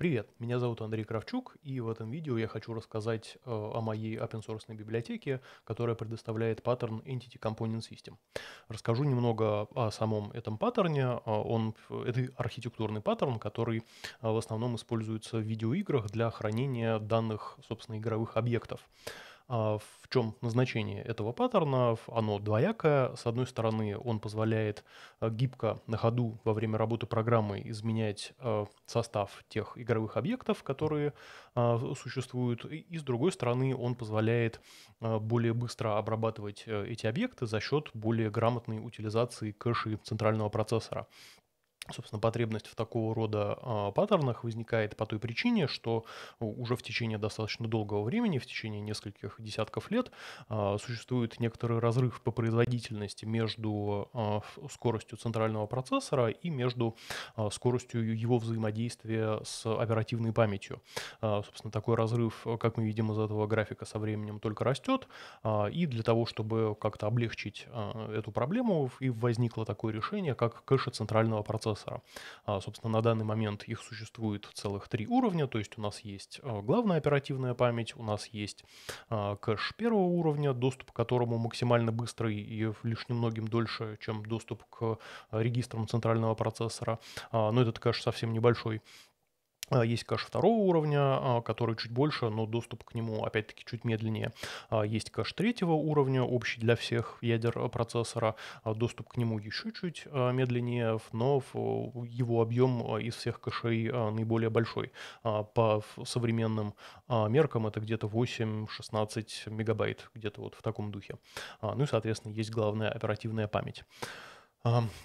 Привет, меня зовут Андрей Кравчук, и в этом видео я хочу рассказать э, о моей open source библиотеке, которая предоставляет паттерн Entity Component System. Расскажу немного о самом этом паттерне. Э, он, это архитектурный паттерн, который э, в основном используется в видеоиграх для хранения данных, собственно, игровых объектов. А в чем назначение этого паттерна? Оно двоякое. С одной стороны, он позволяет э, гибко на ходу во время работы программы изменять э, состав тех игровых объектов, которые а, существуют. И с другой стороны, он позволяет э, более быстро обрабатывать эти объекты за счет более грамотной утилизации кэши центрального процессора. Собственно, потребность в такого рода э, паттернах возникает по той причине, что уже в течение достаточно долгого времени, в течение нескольких десятков лет, э, существует некоторый разрыв по производительности между э, скоростью центрального процессора и между э, скоростью его взаимодействия с оперативной памятью. Э, собственно, такой разрыв, как мы видим из этого графика, со временем только растет. Э, и для того, чтобы как-то облегчить э, эту проблему, и возникло такое решение, как кэши центрального процессора процессора. А, собственно, на данный момент их существует целых три уровня, то есть у нас есть а, главная оперативная память, у нас есть а, кэш первого уровня, доступ к которому максимально быстрый и лишь немногим дольше, чем доступ к регистрам центрального процессора. Но этот кэш совсем небольшой. А, есть кэш второго уровня, а, который чуть больше, но доступ к нему, опять-таки, чуть медленнее. А, есть кэш третьего уровня, общий для всех ядер э, процессора. Доступ к нему еще чуть медленнее, но его объем из всех кэшей наиболее большой. По современным меркам это где-то 8-16 мегабайт, где-то вот в таком духе. Ну и, соответственно, есть главная оперативная память.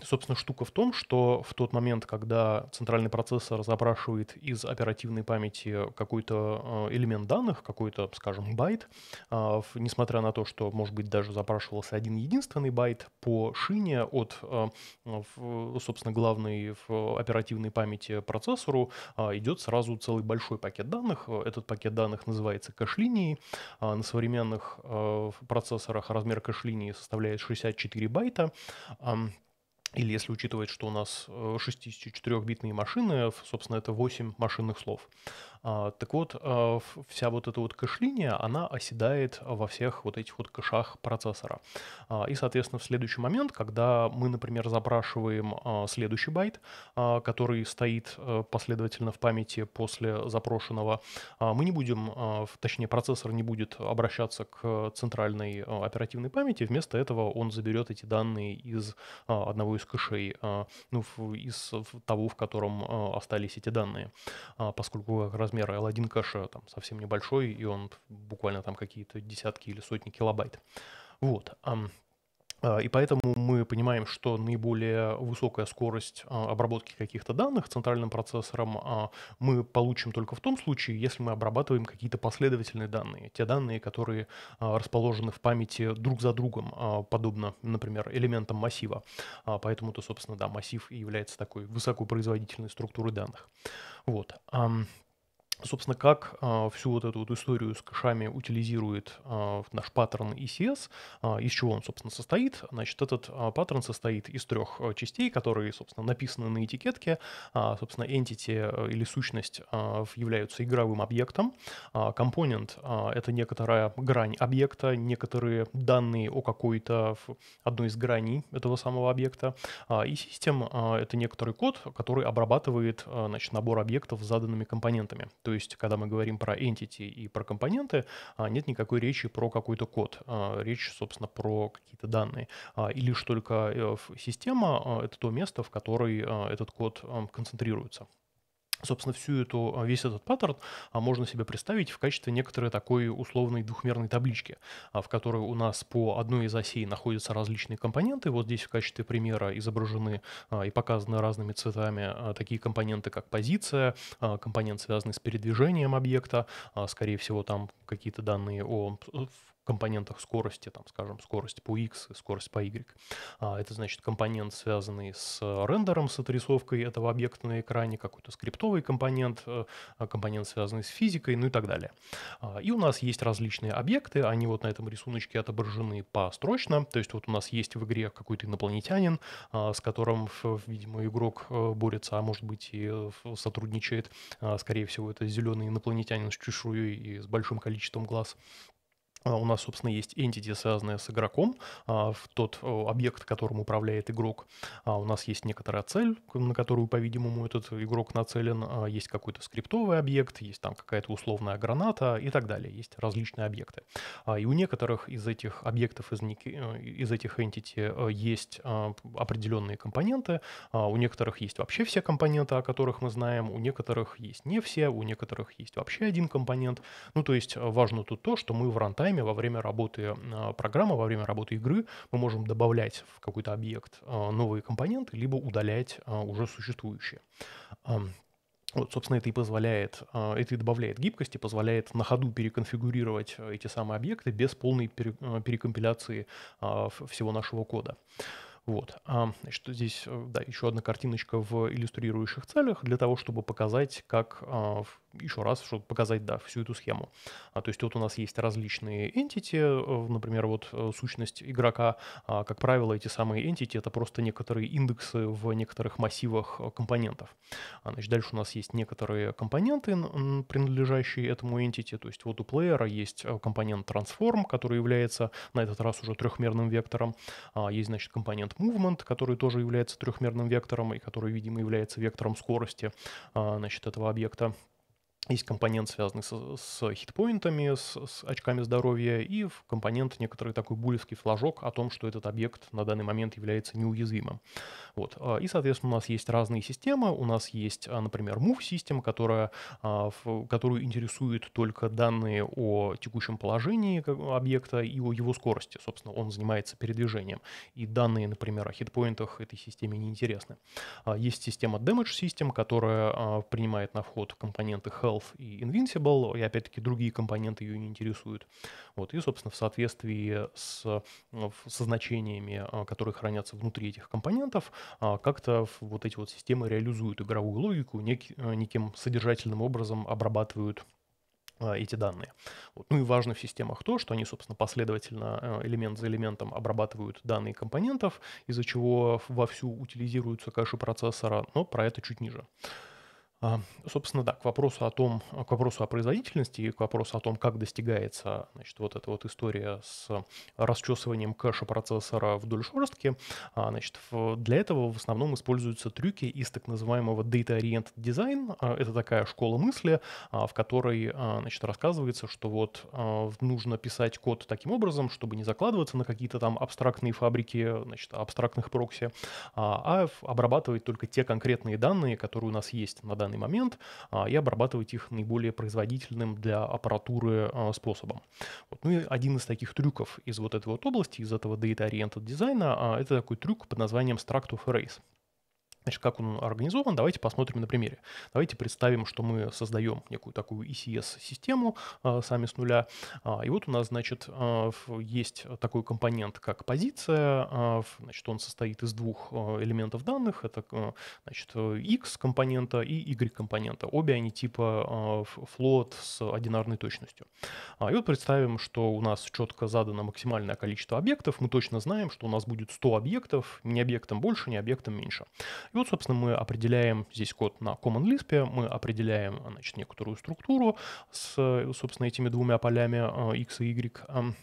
Собственно, штука в том, что в тот момент, когда центральный процессор запрашивает из оперативной памяти какой-то э, элемент данных, какой-то, скажем, байт, а, несмотря на то, что, может быть, даже запрашивался один единственный байт по шине от, э, собственно, главной в оперативной памяти процессору, а, идет сразу целый большой пакет данных. Этот пакет данных называется кэш-линией. А, на современных э, процессорах размер кэш-линии составляет 64 байта. Или если учитывать, что у нас 64-битные э, машины, собственно, это 8 машинных слов. А, так вот, а, вся вот эта вот кэш она оседает во всех вот этих вот кэшах процессора. А, и, соответственно, в следующий момент, когда мы, например, запрашиваем следующий байт, который стоит э, последовательно в памяти после запрошенного, мы не будем, точнее, процессор не будет обращаться к центральной оперативной памяти, вместо этого он заберет эти данные из одного из кэшей, ну, из того, в котором остались эти данные, поскольку как раз размера L1 кэша там совсем небольшой, и он буквально там какие-то десятки или сотни килобайт. Вот. А, и поэтому мы понимаем, что наиболее высокая скорость а, обработки каких-то данных центральным процессором а, мы получим только в том случае, если мы обрабатываем какие-то последовательные данные. Те данные, которые расположены в памяти друг за другом, подобно, например, элементам массива. Поэтому-то, собственно, да, массив является такой производительной структурой данных. Вот собственно, как а, всю вот эту вот историю с кэшами утилизирует а, наш паттерн ECS, а, из чего он, собственно, состоит. Значит, этот а, паттерн состоит из трех а, частей, которые, собственно, написаны на этикетке. А, собственно, entity а, или сущность а, являются игровым объектом. А, component а, — это некоторая грань объекта, некоторые данные о какой-то одной из граней этого самого объекта. А, и system а, — это некоторый код, который обрабатывает, а, значит, набор объектов с заданными компонентами. То есть, когда мы говорим про entity и про компоненты, а, нет никакой речи про какой-то код. А, речь, собственно, про какие-то данные. А, и лишь только э, система — это то место, в которой этот код концентрируется. Собственно, всю эту, а, весь этот паттерн а, можно себе представить в качестве некоторой такой условной двухмерной таблички, а, в которой у нас по одной из осей находятся различные компоненты. Вот здесь в качестве примера изображены и показаны разными цветами такие компоненты, как позиция, компонент, связанный с передвижением объекта, скорее всего, там какие-то данные о компонентах скорости, там, скажем, скорость по x и скорость по y. А, это значит компонент, связанный с рендером, с отрисовкой этого объекта на экране, какой-то скриптовый компонент, э, а, компонент, связанный с физикой, ну и так далее. А, и у нас есть различные объекты, они вот на этом рисуночке отображены построчно, то есть вот у нас есть в игре какой-то инопланетянин, с которым, видимо, игрок э, борется, а может быть и э, сотрудничает. Скорее всего, это зеленый инопланетянин с чешуей и с большим количеством глаз. А, у нас, собственно, есть entity, связанная с игроком, а, в тот объект, которым управляет игрок. А, у нас есть некоторая цель, на которую, по-видимому, этот игрок нацелен. Есть какой-то скриптовый объект, есть там какая-то условная граната и так далее. Есть различные объекты. И у некоторых из этих объектов, из, э, из этих entity э, есть определенные компоненты. У некоторых есть вообще все компоненты, о которых мы знаем. У некоторых есть не все, у некоторых есть вообще один компонент. Ну, то есть э, важно тут то, что мы в рантайме руками во время работы а, программы, во время работы игры мы можем добавлять в какой-то объект а, новые компоненты, либо удалять а, уже существующие. Вот, собственно, это и позволяет, это и добавляет гибкости, позволяет на ходу переконфигурировать эти самые объекты без полной перекомпиляции всего нашего кода. Вот. Значит, здесь э, да, еще одна картиночка в иллюстрирующих целях для того, чтобы показать, как еще раз, чтобы показать, да, всю эту схему. А, то есть вот у нас есть различные entity, э, например, вот э, сущность игрока, а, как правило, эти самые entity — это просто некоторые индексы в некоторых массивах э, компонентов. А, значит, дальше у нас есть некоторые компоненты, принадлежащие этому entity, то есть вот у плеера есть компонент transform, который является на этот раз уже трехмерным вектором, а, есть, значит, компонент movement, который тоже является трехмерным вектором и который, видимо, является вектором скорости, а, значит, этого объекта. Есть компонент, связанный с, с хитпоинтами, с, с очками здоровья, и в компонент некоторый такой булевский флажок о том, что этот объект на данный момент является неуязвимым. Вот. А, и, соответственно, у нас есть разные системы. У нас есть, а, например, move система которая, а, которую интересует только данные о текущем положении объекта и о его скорости. Собственно, он занимается передвижением. И данные, например, о хитпоинтах этой системе не интересны. Есть система damage system, которая принимает на вход компоненты health Self и Invincible, и опять-таки другие компоненты ее не интересуют. Вот, и, собственно, в соответствии с, э, со значениями, э, которые хранятся внутри этих компонентов, э, как-то вот эти вот системы реализуют игровую логику, нек, неким содержательным образом обрабатывают эти данные. Вот. Ну и важно в системах то, что они, собственно, последовательно элемент за элементом обрабатывают данные компонентов, из-за чего вовсю утилизируются кэши процессора, но про это чуть ниже. А, собственно, да, к вопросу о том, к вопросу о производительности и к вопросу о том, как достигается значит, вот эта вот история с расчесыванием кэша процессора вдоль шерстки, а, значит, для этого в основном используются трюки из так называемого Data oriented Design. А, это такая школа мысли, в которой значит, рассказывается, что вот нужно писать код таким образом, чтобы не закладываться на какие-то там абстрактные фабрики значит, абстрактных прокси, а обрабатывать только те конкретные данные, которые у нас есть на данный данный момент а, и обрабатывать их наиболее производительным для аппаратуры а, способом. Вот. Ну и один из таких трюков из вот этой вот области, из этого Data Oriented дизайна, это такой трюк под названием Struct of Arrays. Значит, как он организован, давайте посмотрим на примере. Давайте представим, что мы создаем некую такую ECS-систему э, а, сами с нуля. Э, и вот у нас, значит, э, есть такой компонент, как позиция. Э, значит, он состоит из двух элементов данных. Это, э, значит, X-компонента и Y-компонента. Обе они типа э, float с одинарной точностью. Э, и вот представим, что у нас четко задано максимальное количество объектов. Мы точно знаем, что у нас будет 100 объектов. Ни объектом больше, ни объектом меньше attribute, собственно, мы определяем здесь код на common lisp, мы определяем, значит, некоторую структуру с, собственно, этими двумя полями э, x и y, эм,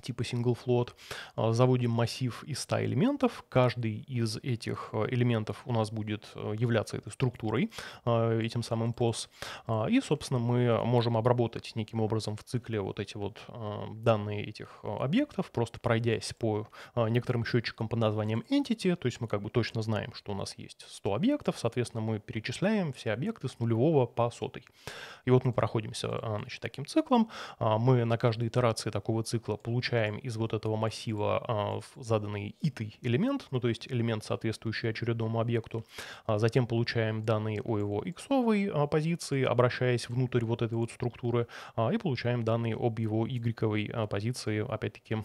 типа Single Float, а, заводим массив из 100 элементов, каждый из этих э, элементов у нас будет э, являться этой структурой, э, этим самым POS, а, и, собственно, мы можем обработать неким образом в цикле вот эти вот данные этих объектов, просто пройдясь по некоторым счетчикам под названием Entity, то есть мы как бы точно знаем, что у нас есть 100 объектов, соответственно, мы перечисляем все объекты с нулевого по сотый. И вот мы проходимся значит, таким циклом, а, мы на каждой итерации такого цикла получаем получаем из вот этого массива а, в заданный итый элемент, ну то есть элемент, соответствующий очередному объекту. А затем получаем данные о его иксовой а, позиции, обращаясь внутрь вот этой вот структуры, и получаем данные об его y позиции, опять-таки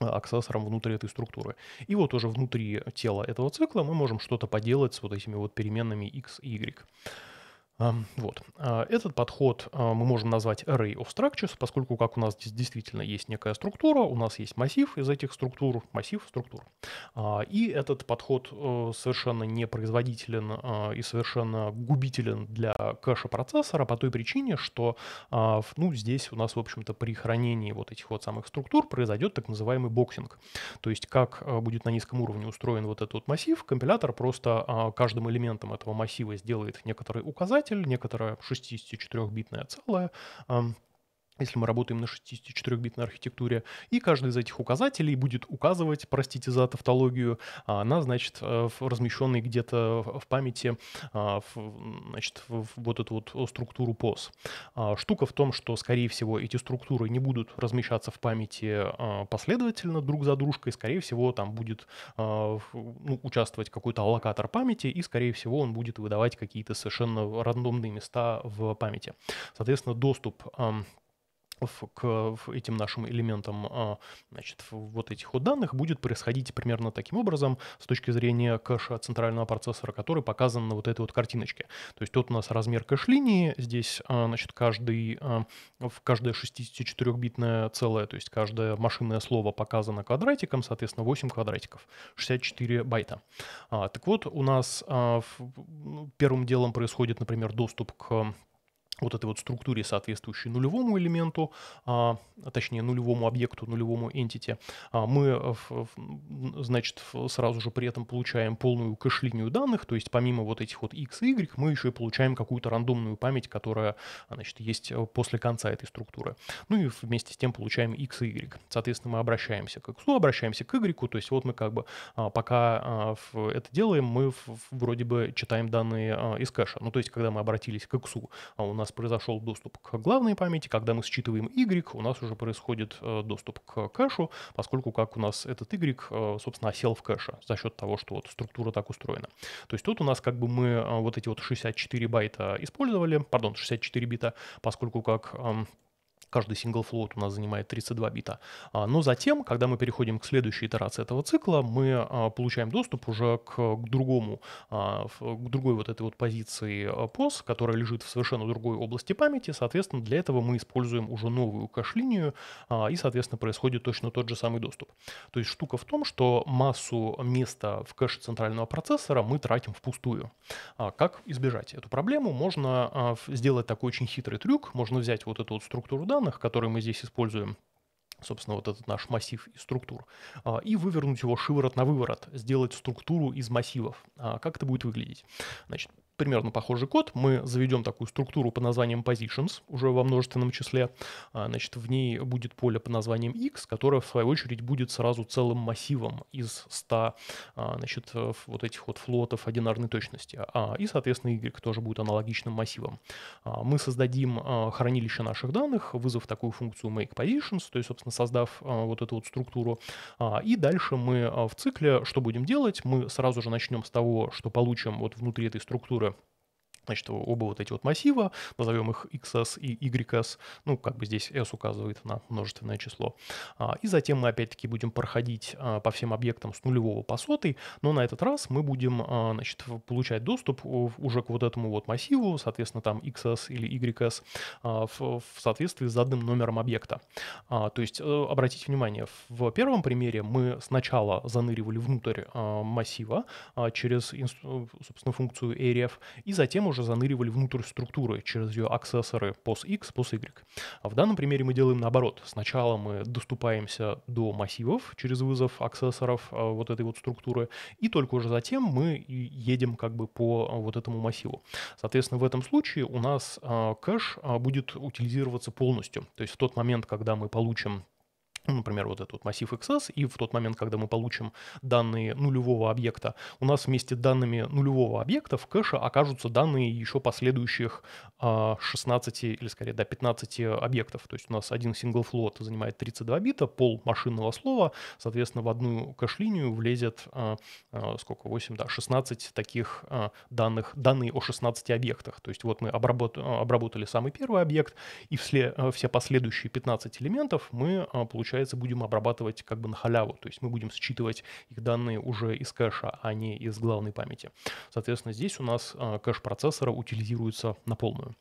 аксессором внутри этой структуры. И вот уже внутри тела этого цикла мы можем что-то поделать с вот этими вот переменными x и y. Вот. А, этот подход а, мы можем назвать Array of Structures, поскольку как у нас здесь действительно есть некая структура, у нас есть массив из этих структур, массив структур. А, и этот подход э, совершенно непроизводителен и совершенно губителен для кэша процессора по той причине, что ну, здесь у нас, в общем-то, при хранении вот этих вот самых структур произойдет так называемый боксинг. То есть как э, будет на низком уровне устроен вот этот вот массив, компилятор просто каждым элементом этого массива сделает некоторые указатель, указатель, некоторое 64-битное целое, если мы работаем на 64-битной архитектуре. И каждый из этих указателей будет указывать, простите за тавтологию, а на, значит, э, размещенный где-то в памяти, а, значит, в вот эту вот структуру POS. А, штука в том, что, скорее всего, эти структуры не будут размещаться в памяти последовательно друг за дружкой, скорее всего, там будет ну, участвовать какой-то аллокатор памяти, и, скорее всего, он будет выдавать какие-то совершенно рандомные места в памяти. Соответственно, доступ к этим нашим элементам а, значит, вот этих вот данных будет происходить примерно таким образом с точки зрения кэша центрального процессора, который показан на вот этой вот картиночке. То есть тут у нас размер кэш-линии, здесь а, значит, каждый, каждое 64-битное целое, то есть каждое машинное слово показано квадратиком, соответственно 8 квадратиков, 64 байта. А, так вот, у нас ну, первым делом происходит, например, доступ к вот этой вот структуре, соответствующей нулевому элементу, а, а точнее нулевому объекту, нулевому entity, а мы, э, значит, сразу же при этом получаем полную кэш-линию данных, то есть помимо вот этих вот x и y, мы еще и получаем какую-то рандомную память, которая, значит, есть э, после конца этой структуры. Ну и вместе с тем получаем x и y. Соответственно, мы обращаемся к x, обращаемся к y, то есть вот мы как бы а, пока а, это делаем, мы вроде бы читаем данные из кэша. Ну то есть, когда мы обратились к x, у нас нас произошел доступ к главной памяти, когда мы считываем Y, у нас уже происходит э, доступ к кэшу, поскольку как у нас этот Y, э, собственно, осел в кэше за счет того, что вот структура так устроена. То есть тут у нас как бы мы э, вот эти вот 64 байта использовали, пардон, 64 бита, поскольку как эм, Каждый сингл float у нас занимает 32 бита. А, но затем, когда мы переходим к следующей итерации этого цикла, мы а, получаем доступ уже к другому, а, к другой вот этой вот позиции POS, которая лежит в совершенно другой области памяти. Соответственно, для этого мы используем уже новую кэш-линию, и, соответственно, происходит точно тот же самый доступ. То есть штука в том, что массу места в кэше центрального процессора мы тратим впустую. Как избежать эту проблему? Можно сделать такой очень хитрый трюк. Можно взять вот эту вот структуру данных, данных, которые мы здесь используем, собственно, вот этот наш массив и структур, а, и вывернуть его шиворот на выворот, сделать структуру из массивов. А как это будет выглядеть? Значит, примерно похожий код. Мы заведем такую структуру по названием positions, уже во множественном числе. А, значит, в ней будет поле по названием x, которое, в свою очередь, будет сразу целым массивом из 100 а, значит, вот этих вот флотов одинарной точности. А, и, соответственно, y тоже будет аналогичным массивом. Мы создадим хранилище наших данных, вызов такую функцию make positions то есть, собственно, создав вот эту вот структуру. И дальше мы в цикле что будем делать? Мы сразу же начнем с того, что получим вот внутри этой структуры Frage. Значит, оба вот эти вот массива, назовем их XS и YS, ну, как бы здесь S указывает на множественное число. А, и затем мы опять-таки будем проходить а, по всем объектам с нулевого по сотый, но на этот раз мы будем, а, значит, получать доступ уже к вот этому вот массиву, соответственно, там XS или YS, в соответствии с заданным номером объекта. То есть, э, обратите внимание, в первом примере мы сначала заныривали внутрь массива через, э, собственно, функцию ARF, и затем уже тоже заныривали внутрь структуры через ее аксессоры POSX, POSY. А в данном примере мы делаем наоборот. Сначала мы доступаемся до массивов через вызов аксессоров э, вот этой вот структуры, и только уже затем мы едем как бы по э, вот этому массиву. Соответственно, в этом случае у нас э, кэш будет утилизироваться полностью. То есть в тот момент, когда мы получим ну, например, вот этот вот массив XS, и в тот момент, когда мы получим данные нулевого объекта, у нас вместе с данными нулевого объекта в кэше окажутся данные еще последующих 16 а, или скорее да, 15 объектов. То есть у нас один single float занимает 32 бита, пол машинного слова, соответственно, в одну кэш-линию влезет а, а, сколько, 8, да, 16 таких данных, данные о 16 объектах. То есть вот мы обработ, обработали самый первый объект, и все, все последующие 15 элементов мы получаем получается, будем обрабатывать как бы на халяву. То есть мы будем считывать их данные уже из кэша, а не из главной памяти. Соответственно, здесь у нас а, кэш процессора утилизируется на полную.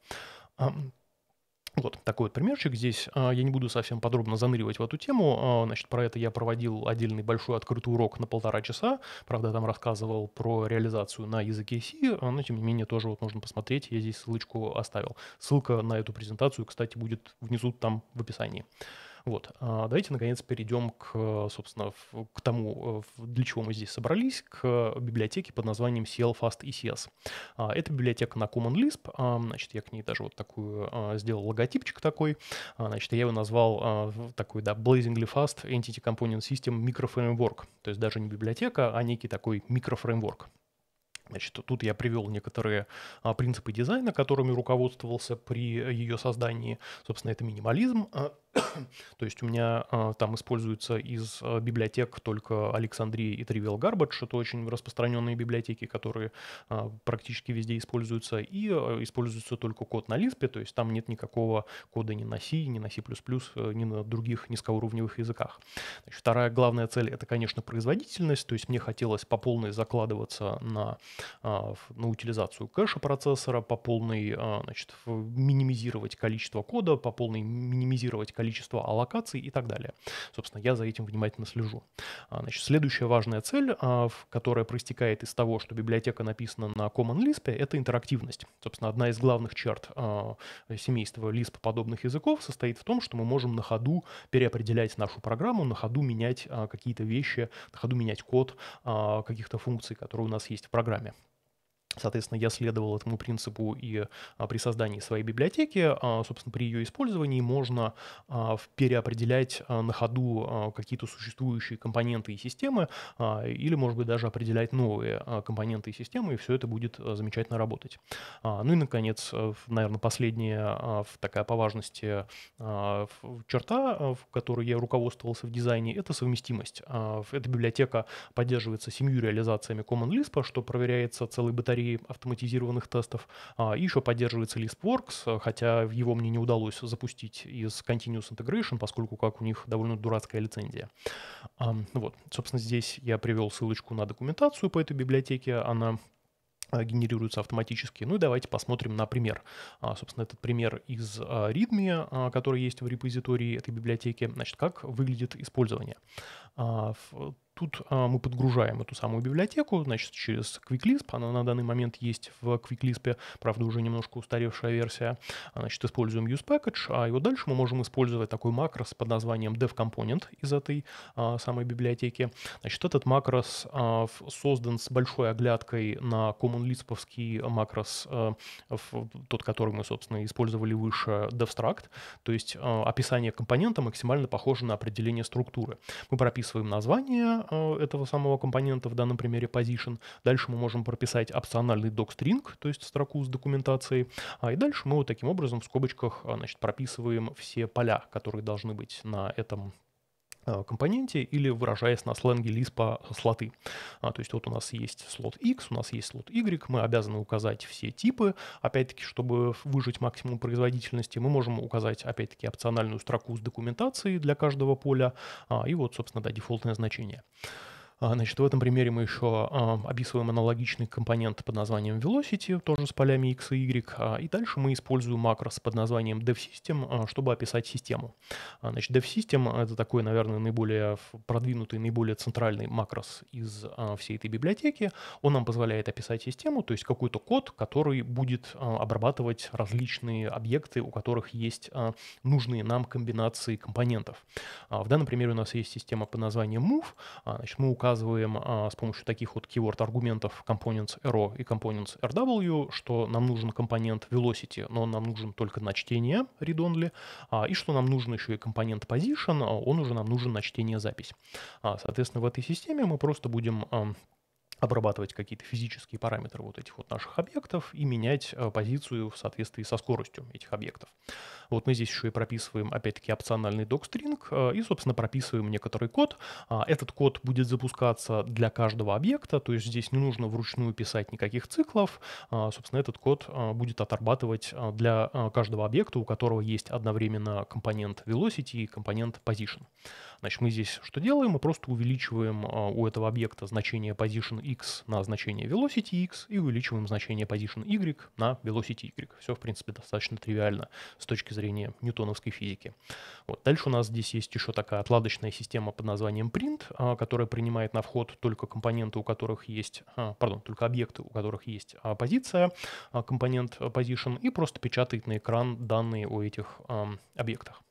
Вот такой вот примерчик здесь. А, я не буду совсем подробно заныривать в эту тему. А, значит, про это я проводил отдельный большой открытый урок на полтора часа. Правда, там рассказывал про реализацию на языке C, но тем не менее тоже вот нужно посмотреть. Я здесь ссылочку оставил. Ссылка на эту презентацию, кстати, будет внизу там в описании. Вот. А давайте, наконец, перейдем к, собственно, к тому, э, для чего мы здесь собрались, к библиотеке под названием CL Fast ECS. Это библиотека на Common Lisp. А, значит, я к ней даже вот такую а, сделал логотипчик такой. Значит, я его назвал такой, да, Blazingly Fast Entity Component System Microframework. То есть даже не библиотека, а некий такой микрофреймворк. Значит, тут я привел некоторые а, принципы дизайна, которыми руководствовался при ее создании. Собственно, это минимализм, то есть у меня а, там используется из а, библиотек только Александрии и Trivial Garbage. Это очень распространенные библиотеки, которые а, практически везде используются. И а, используется только код на Lisp, то есть там нет никакого кода ни на C, ни на C++, э, ни на других низкоуровневых языках. Значит, вторая главная цель — это, конечно, производительность. То есть мне хотелось по полной закладываться на, а, на утилизацию кэша процессора, по полной а, значит, минимизировать количество кода, по полной минимизировать количество количество аллокаций и так далее. Собственно, я за этим внимательно слежу. А, значит, следующая важная цель, а, которая проистекает из того, что библиотека написана на Common Lisp, это интерактивность. Собственно, одна из главных черт а, семейства Lisp подобных языков состоит в том, что мы можем на ходу переопределять нашу программу, на ходу менять какие-то вещи, на ходу менять код каких-то функций, которые у нас есть в программе. Соответственно, я следовал этому принципу и а, при создании своей библиотеки. А, собственно, при ее использовании можно а, переопределять на ходу какие-то существующие компоненты и системы, или, может быть, даже определять новые компоненты и системы, и все это будет замечательно работать. Ну и, наконец, наверное, последняя такая по важности черта, в которой я руководствовался в дизайне, это совместимость. Эта библиотека поддерживается семью реализациями Common Lisp, что проверяется целой батареей автоматизированных тестов. А, и еще поддерживается ListWorks, хотя его мне не удалось запустить из Continuous Integration, поскольку как у них довольно дурацкая лицензия. Ну вот, собственно, здесь я привел ссылочку на документацию по этой библиотеке. Она э, генерируются автоматически. Ну и давайте посмотрим на пример. А, собственно, этот пример из а, Readme, который есть в репозитории этой библиотеки. Значит, как выглядит использование. Тут а, мы подгружаем эту самую библиотеку, значит, через QuickLisp. Она на данный момент есть в QuickLisp, правда, уже немножко устаревшая версия. Значит, используем usePackage, а его дальше мы можем использовать такой макрос под названием devComponent из этой а, самой библиотеки. Значит, этот макрос а, создан с большой оглядкой на CommonLisp'овский макрос, а, в, тот, который мы, собственно, использовали выше, devstruct. То есть а, описание компонента максимально похоже на определение структуры. Мы прописываем название, Э, этого самого компонента, в данном примере position. Дальше мы можем прописать опциональный docstring, то есть строку с документацией. А, и дальше мы вот таким образом в скобочках а, значит, прописываем все поля, которые должны быть на этом Э, компоненте или выражаясь на сленге Лиспа слоты. А, то есть вот у нас есть слот X, у нас есть слот Y, мы обязаны указать все типы. Опять-таки, чтобы выжать максимум производительности, мы можем указать, опять-таки, опциональную строку с документацией для каждого поля а, и вот, собственно, да, дефолтное значение. А, значит, в этом примере мы еще описываем аналогичный компонент под названием velocity, тоже с полями x и y, а, и дальше мы используем макрос под названием devsystem, а, чтобы описать систему. Значит, devsystem — это такой, наверное, наиболее продвинутый, наиболее центральный макрос из всей этой библиотеки. Он нам позволяет описать систему, то есть какой-то код, который будет обрабатывать различные объекты, у которых есть нужные нам комбинации компонентов. В данном примере у нас есть система под названием move, значит, мы указываем показываем а, с помощью таких вот keyword аргументов components RO и components RW, что нам нужен компонент velocity, но нам нужен только на чтение read-only, а, и что нам нужен еще и компонент position, а, он уже нам нужен на чтение запись. А, соответственно, в этой системе мы просто будем обрабатывать какие-то физические параметры вот этих вот наших объектов и менять э, позицию в соответствии со скоростью этих объектов. Вот мы здесь еще и прописываем, опять-таки, опциональный докстринг э, и, собственно, прописываем некоторый код. А, этот код будет запускаться для каждого объекта, то есть здесь не нужно вручную писать никаких циклов. А, собственно, этот код э, будет отрабатывать для каждого объекта, у которого есть одновременно компонент velocity и компонент position. Значит, мы здесь что делаем? Мы просто увеличиваем а, у этого объекта значение position x на значение velocity x и увеличиваем значение position y на velocity y. Все, в принципе, достаточно тривиально с точки зрения ньютоновской физики. Вот. Дальше у нас здесь есть еще такая отладочная система под названием print, а, которая принимает на вход только компоненты, у которых есть, а, пардон, только объекты, у которых есть позиция, компонент position, и просто печатает на экран данные о этих объектах.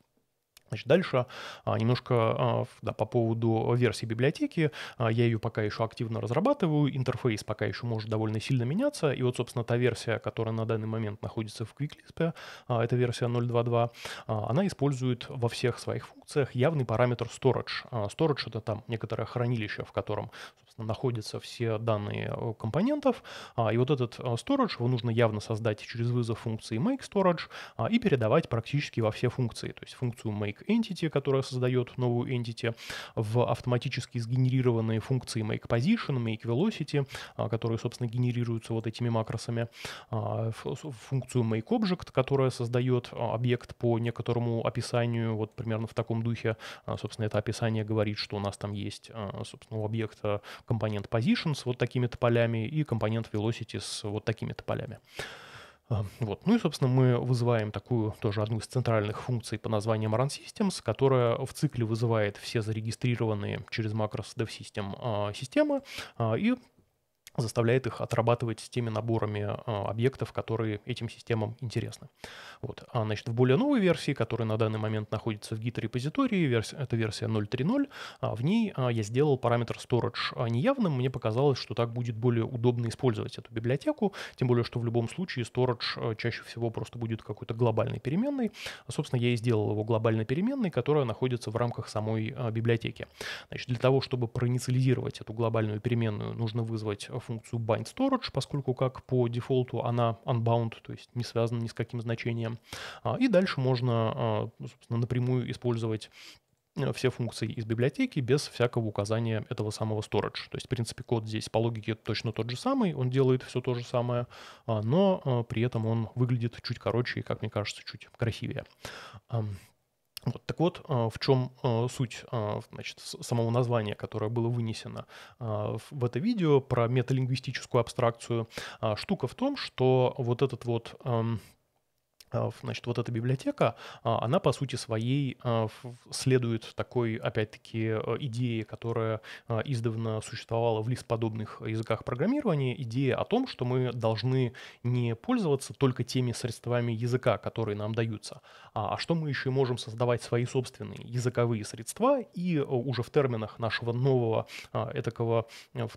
Значит, дальше а, немножко а, да, по поводу версии библиотеки. А, я ее пока еще активно разрабатываю, интерфейс пока еще может довольно сильно меняться. И вот, собственно, та версия, которая на данный момент находится в QuickLisp, это версия 0.2.2, она использует во всех своих функциях явный параметр storage. Storage — это там некоторое хранилище, в котором, собственно, находятся все данные э, компонентов. И вот этот э, storage его нужно явно создать через вызов функции make storage и передавать практически во все функции. То есть функцию make makeEntity, которая создает новую entity, в автоматически сгенерированные функции makePosition, makeVelocity, а, которые, собственно, генерируются вот этими макросами, а, функцию makeObject, которая создает а, объект по некоторому описанию, вот примерно в таком духе, собственно, это описание говорит, что у нас там есть, собственно, у объекта компонент position с вот такими-то полями и компонент velocity с вот такими-то полями. А, вот. Ну и, собственно, мы вызываем такую тоже одну из центральных функций по названию Run Systems, которая в цикле вызывает все зарегистрированные через макрос DevSystem а, системы а, и заставляет их отрабатывать с теми наборами э, объектов, которые этим системам интересны. Вот. А, значит, в более новой версии, которая на данный момент находится в Git-репозитории, верс- это версия 0.3.0, а, в ней а, я сделал параметр storage а, неявным. Мне показалось, что так будет более удобно использовать эту библиотеку, тем более, что в любом случае storage э, чаще всего просто будет какой-то глобальной переменной. А, собственно, я и сделал его глобальной переменной, которая находится в рамках самой э, библиотеки. Значит, для того, чтобы проинициализировать эту глобальную переменную, нужно вызвать функцию bind storage, поскольку как по дефолту она unbound, то есть не связана ни с каким значением. А, и дальше можно, а, собственно, напрямую использовать э, все функции из библиотеки без всякого указания этого самого storage. То есть, в принципе, код здесь по логике точно тот же самый, он делает все то же самое, а, но э, при этом он выглядит чуть короче и, как мне кажется, чуть красивее. Вот, так вот, а, в чем а, суть а, значит, самого названия, которое было вынесено в это видео про металингвистическую абстракцию. Штука в том, что вот этот вот а, значит, вот эта библиотека, а, она по сути своей а, следует такой, опять-таки, идее, которая издавна существовала в подобных языках программирования, идея о том, что мы должны не пользоваться только теми средствами языка, которые нам даются, а что мы еще можем создавать свои собственные языковые средства и уже в терминах нашего нового, этакого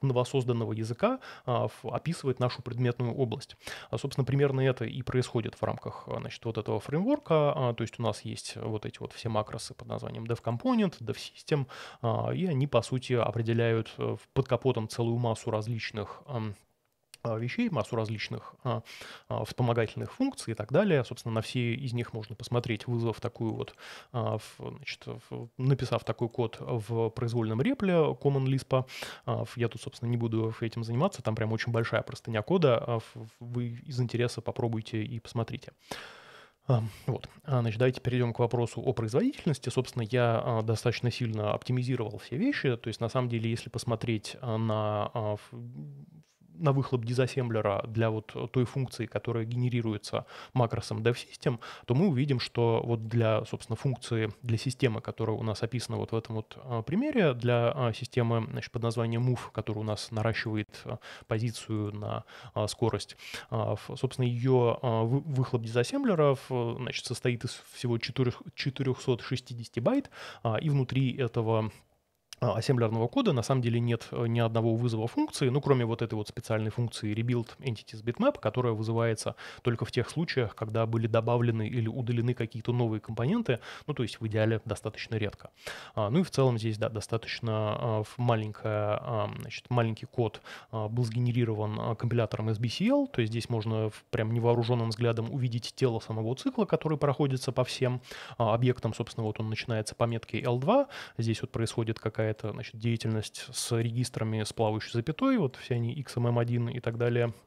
новосозданного языка описывать нашу предметную область. Собственно, примерно это и происходит в рамках значит, вот этого фреймворка. А, то есть у нас есть вот эти вот все макросы под названием DevComponent, DevSystem а, и они, по сути, определяют э, под капотом целую массу различных а, вещей, массу различных а, а, вспомогательных функций и так далее. Собственно, на все из них можно посмотреть, вызвав такую вот, а, в, значит, в, написав такой код в произвольном репле Common Lisp. А, в, я тут, собственно, не буду этим заниматься, там прям очень большая простыня кода. А, в, вы из интереса попробуйте и посмотрите. Вот, а, значит, давайте перейдем к вопросу о производительности. Собственно, я а, достаточно сильно оптимизировал все вещи. То есть, на самом деле, если посмотреть на на выхлоп дизассемблера для вот э, той функции, которая генерируется макросом DevSystem, то мы увидим, что вот для, собственно, функции, для системы, которая у нас описана вот в этом вот э, примере, для э, системы значит, под названием Move, которая у нас наращивает позицию на скорость, собственно, ее выхлоп дизассемблера значит, состоит из всего 4, 460 байт, и внутри этого а, ассемблерного кода на самом деле нет э, ни одного вызова функции, ну, кроме вот этой вот специальной функции rebuild entities bitmap, которая вызывается только в тех случаях, когда были добавлены или удалены какие-то новые компоненты, ну, то есть в идеале достаточно редко. А, ну и в целом здесь, да, достаточно а, маленькая, значит, маленький код был сгенерирован компилятором SBCL, то есть здесь можно в прям невооруженным взглядом увидеть тело самого цикла, который проходится по всем объектам, собственно, вот он начинается по метке L2, здесь вот происходит какая это значит, деятельность с регистрами с плавающей запятой, вот все они XMM1 и так далее –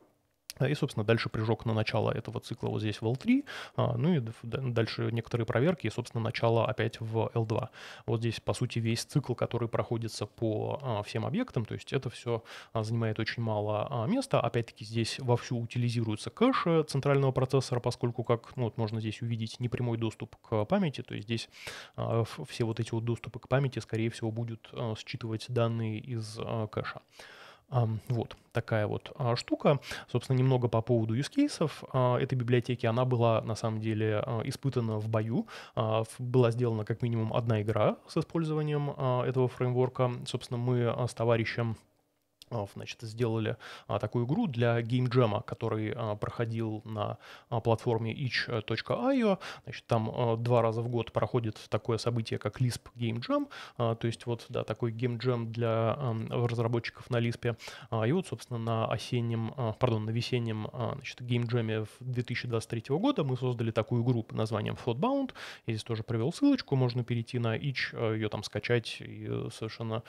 и, собственно, дальше прыжок на начало этого цикла вот здесь в L3, а, ну и дальше некоторые проверки и, собственно, начало опять в L2. Вот здесь, по сути, весь цикл, который проходится по а, всем объектам, то есть это все а, занимает очень мало места. Опять-таки здесь вовсю утилизируется кэш э, центрального процессора, поскольку, как ну, вот можно здесь увидеть, непрямой доступ к памяти, то есть здесь все вот эти вот доступы к памяти, скорее всего, будут считывать данные из кэша. Вот такая вот а, штука. Собственно, немного по поводу use кейсов а, этой библиотеки. Она была, на самом деле, а, испытана в бою. Была сделана как минимум одна игра с использованием этого фреймворка. Собственно, мы с товарищем а, значит, сделали а, такую игру для геймджема, который а, проходил на а, платформе itch.io. Значит, там а, два раза в год проходит такое событие, как Lisp Game Jam, то есть вот, да, такой Game Jam для разработчиков на Lisp. А, и вот, собственно, на осеннем, пардон, на весеннем, значит, Game Jam 2023 года мы создали такую игру под названием Floatbound. Я здесь тоже привел ссылочку, можно перейти на itch, ее там скачать и э, совершенно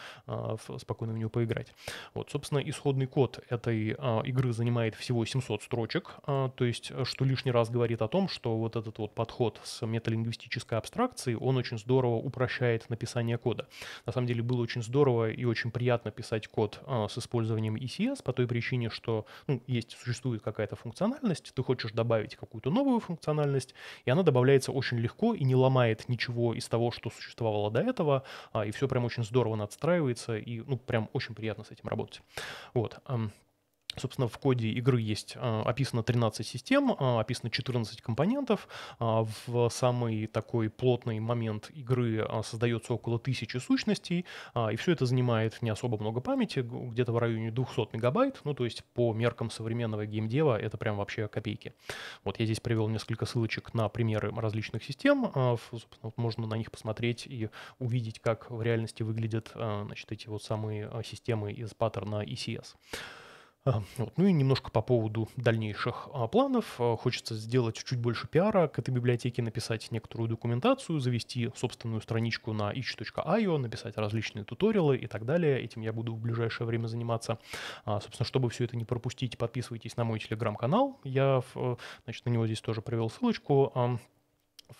спокойно в нее поиграть. Вот, Собственно, исходный код этой а, игры занимает всего 700 строчек, а, то есть, э, что лишний раз говорит о том, что вот этот вот подход с металингвистической абстракцией, он очень здорово упрощает написание кода. На самом деле было очень здорово и очень приятно писать код а, с использованием ECS по той причине, что ну, есть, существует какая-то функциональность, ты хочешь добавить какую-то новую функциональность, и она добавляется очень легко и не ломает ничего из того, что существовало до этого, а, и все прям очень здорово надстраивается, и ну прям очень приятно с этим работать. Вот. Собственно, в коде игры есть а, описано 13 систем, а, описано 14 компонентов. А, в самый такой плотный момент игры создается около тысячи сущностей, и все это занимает не особо много памяти, где-то в районе 200 мегабайт, ну то есть по меркам современного геймдева это прям вообще копейки. Вот я здесь привел несколько ссылочек на примеры различных систем, собственно, вот можно на них посмотреть и увидеть, как в реальности выглядят значит, эти вот самые системы из паттерна ECS. А, вот. Ну и немножко по поводу дальнейших а, планов. А, хочется сделать чуть больше пиара к этой библиотеке, написать некоторую документацию, завести собственную страничку на itch.io, написать различные туториалы и так далее. Этим я буду в ближайшее время заниматься. собственно, чтобы все это не пропустить, подписывайтесь на мой телеграм-канал. Я, э, значит, на него здесь тоже привел ссылочку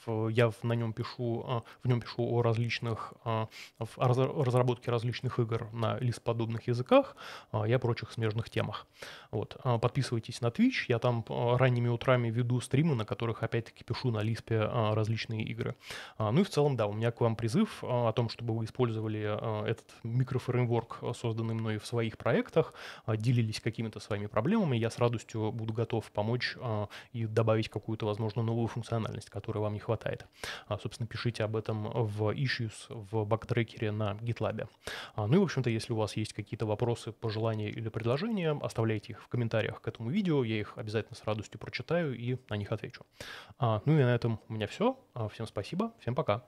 в, я на нем пишу, а, в нем пишу о различных, а, о разработке различных игр на подобных языках а, и о прочих смежных темах. Вот. Подписывайтесь на Twitch, я там ранними утрами веду стримы, на которых опять-таки пишу на лиспе различные игры. Ну и в целом, да, у меня к вам призыв о том, чтобы вы использовали этот микрофреймворк, созданный мной в своих проектах, делились какими-то своими проблемами, я с радостью буду готов помочь и добавить какую-то, возможно, новую функциональность, которая вам не хватает. А, Собственно, пишите об этом в issues в бактрекере на GitLab. А, ну и, в общем-то, если у вас есть какие-то вопросы, пожелания или предложения, оставляйте их в комментариях к этому видео, я их обязательно с радостью прочитаю и на них отвечу. А, ну и на этом у меня все. А, всем спасибо, всем пока.